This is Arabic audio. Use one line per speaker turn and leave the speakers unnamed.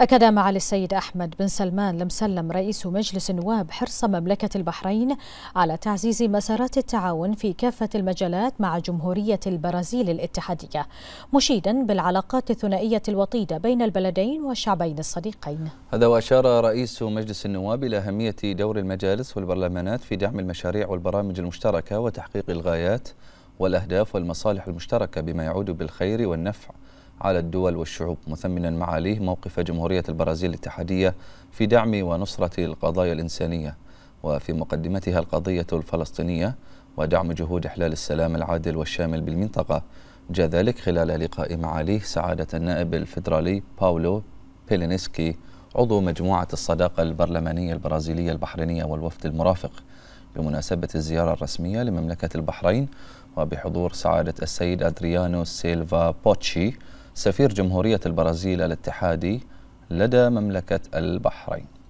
أكد معالي السيد أحمد بن سلمان لمسلم رئيس مجلس النواب حرص مملكة البحرين على تعزيز مسارات التعاون في كافة المجالات مع جمهورية البرازيل الاتحادية مشيدا بالعلاقات الثنائية الوطيدة بين البلدين والشعبين الصديقين
هذا وأشار رئيس مجلس النواب إلى أهمية دور المجالس والبرلمانات في دعم المشاريع والبرامج المشتركة وتحقيق الغايات والأهداف والمصالح المشتركة بما يعود بالخير والنفع على الدول والشعوب مثمنا معاليه موقف جمهورية البرازيل الاتحادية في دعم ونصرة القضايا الإنسانية وفي مقدمتها القضية الفلسطينية ودعم جهود إحلال السلام العادل والشامل بالمنطقة جاء ذلك خلال لقاء معاليه سعادة النائب الفيدرالي باولو بيلينيسكي عضو مجموعة الصداقة البرلمانية البرازيلية البحرينية والوفد المرافق بمناسبة الزيارة الرسمية لمملكة البحرين وبحضور سعادة السيد أدريانو سيلفا بوتشي سفير جمهورية البرازيل الاتحادي لدى مملكة البحرين